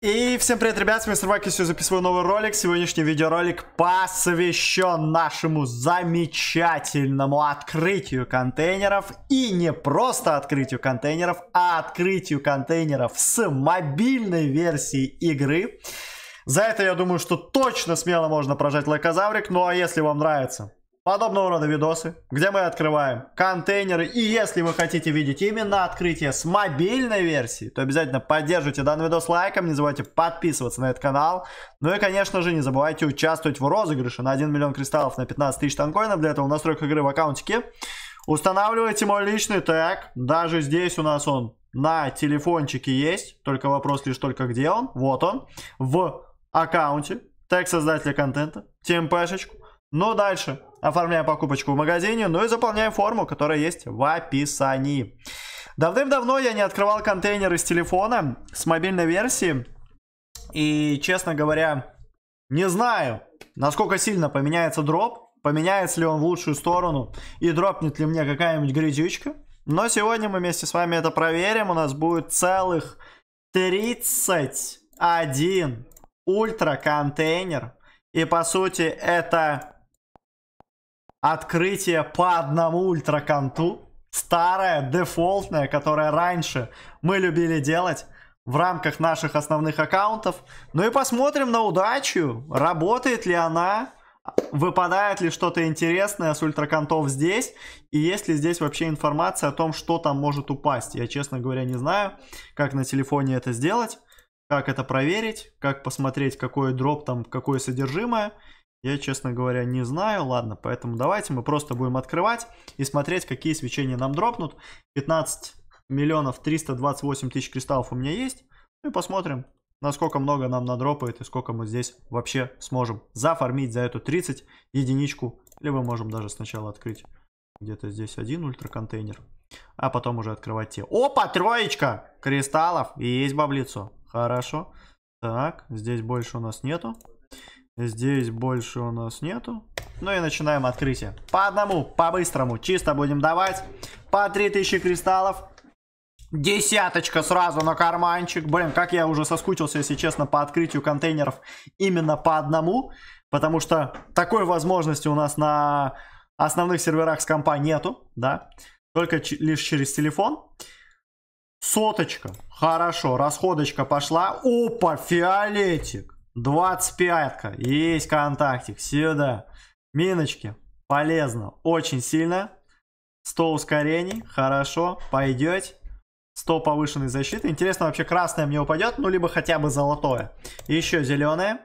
И всем привет, ребят, с вами Сервак, и сегодня записываю новый ролик. Сегодняшний видеоролик посвящен нашему замечательному открытию контейнеров. И не просто открытию контейнеров, а открытию контейнеров с мобильной версии игры. За это, я думаю, что точно смело можно прожать лайкозаврик. Ну а если вам нравится подобного рода видосы, где мы открываем контейнеры. И если вы хотите видеть именно открытие с мобильной версии, то обязательно поддержите данный видос лайком, не забывайте подписываться на этот канал. Ну и, конечно же, не забывайте участвовать в розыгрыше на 1 миллион кристаллов на 15 тысяч танкоинов. Для этого в настройках игры в аккаунтике устанавливайте мой личный тег. Даже здесь у нас он на телефончике есть. Только вопрос лишь только где он. Вот он. В аккаунте. Тег создателя контента. Темпешечку. Ну, дальше оформляем покупочку в магазине, ну и заполняем форму, которая есть в описании. Давным-давно я не открывал контейнеры с телефона, с мобильной версии. И, честно говоря, не знаю, насколько сильно поменяется дроп, поменяется ли он в лучшую сторону и дропнет ли мне какая-нибудь грязючка. Но сегодня мы вместе с вами это проверим. У нас будет целых 31 ультра контейнер. И по сути это открытие по одному ультраконту. Старое, дефолтное, которое раньше мы любили делать в рамках наших основных аккаунтов. Ну и посмотрим на удачу, работает ли она, выпадает ли что-то интересное с ультраконтов здесь, и есть ли здесь вообще информация о том, что там может упасть. Я, честно говоря, не знаю, как на телефоне это сделать, как это проверить, как посмотреть, какой дроп там, какое содержимое я, честно говоря, не знаю. Ладно, поэтому давайте мы просто будем открывать и смотреть, какие свечения нам дропнут. 15 миллионов 328 тысяч кристаллов у меня есть. Ну и посмотрим, насколько много нам надропает и сколько мы здесь вообще сможем зафармить за эту 30 единичку. Либо можем даже сначала открыть где-то здесь один ультраконтейнер, а потом уже открывать те. Опа, троечка кристаллов и есть баблицо. Хорошо. Так, здесь больше у нас нету. Здесь больше у нас нету. Ну и начинаем открытие. По одному, по-быстрому, чисто будем давать. По 3000 кристаллов. Десяточка сразу на карманчик. Блин, как я уже соскучился, если честно, по открытию контейнеров именно по одному. Потому что такой возможности у нас на основных серверах с компа нету, да. Только лишь через телефон. Соточка. Хорошо, расходочка пошла. Опа, фиолетик. 25-ка. Есть контактик. Сюда. Миночки. Полезно. Очень сильно. 100 ускорений. Хорошо. Пойдете. 100 повышенной защиты. Интересно, вообще красное мне упадет, ну, либо хотя бы золотое. еще зеленое.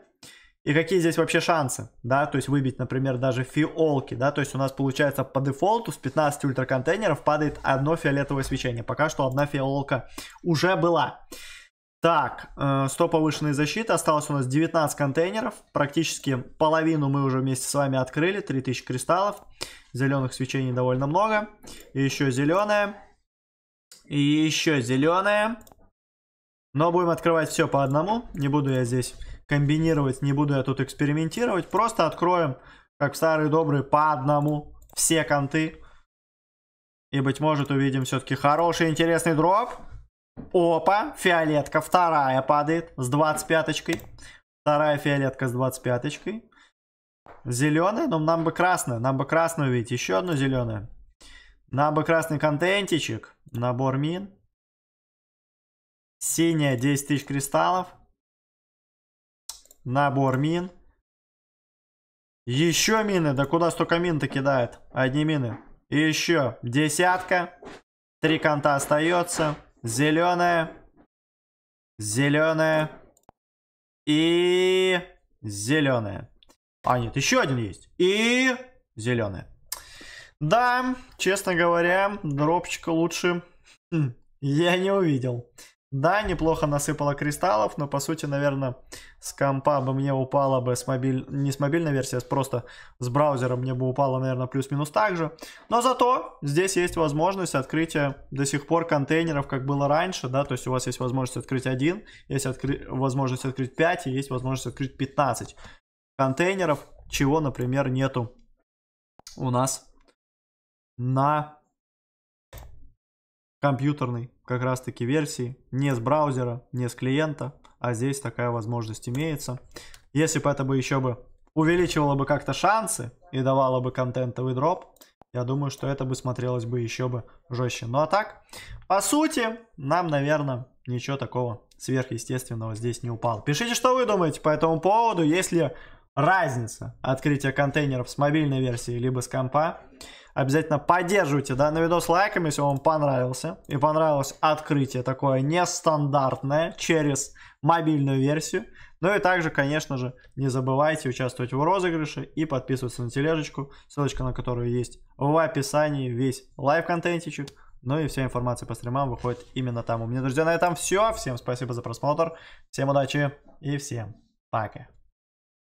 И какие здесь вообще шансы, да, то есть выбить, например, даже фиолки, да, то есть у нас получается по дефолту с 15 ультраконтейнеров падает одно фиолетовое свечение. Пока что одна фиолка уже была. Так, 100 э, повышенной защиты. Осталось у нас 19 контейнеров. Практически половину мы уже вместе с вами открыли. 3000 кристаллов. Зеленых свечений довольно много. И еще зеленое. И еще зеленое. Но будем открывать все по одному. Не буду я здесь комбинировать, не буду я тут экспериментировать. Просто откроем, как в старые добрые, по одному все конты. И, быть может, увидим все-таки хороший интересный дроп. Опа, фиолетка, вторая падает с 25-очкой. Вторая фиолетка с 25-очкой. Зеленая, но нам бы красная, нам бы красную увидеть. Еще одну зеленую. Нам бы красный контентичек. Набор мин. Синяя 10 тысяч кристаллов. Набор мин. Еще мины. Да куда столько мин-то кидает? Одни мины. И еще десятка. Три конта остается зеленая, зеленая и зеленая. А, нет, еще один есть. И зеленая. Да, честно говоря, дропчика лучше хм, я не увидел. Да, неплохо насыпало кристаллов, но по сути, наверное, с компа бы мне упало бы с мобиль... не с мобильной версии, а просто с браузера мне бы упало, наверное, плюс-минус так же. Но зато здесь есть возможность открытия до сих пор контейнеров, как было раньше, да, то есть у вас есть возможность открыть один, есть откры... возможность открыть 5 и есть возможность открыть 15 контейнеров, чего, например, нету у нас на компьютерной как раз таки версии, не с браузера, не с клиента, а здесь такая возможность имеется. Если бы это бы еще бы увеличивало бы как-то шансы и давало бы контентовый дроп, я думаю, что это бы смотрелось бы еще бы жестче. Ну а так, по сути, нам, наверное, ничего такого сверхъестественного здесь не упало. Пишите, что вы думаете по этому поводу, если разница открытия контейнеров с мобильной версии либо с компа. Обязательно поддерживайте данный видос лайком, если вам понравился. И понравилось открытие такое нестандартное через мобильную версию. Ну и также, конечно же, не забывайте участвовать в розыгрыше и подписываться на тележечку, ссылочка на которую есть в описании, весь лайв-контентичек. Ну и вся информация по стримам выходит именно там. У меня, друзья, на этом все. Всем спасибо за просмотр, всем удачи и всем пока.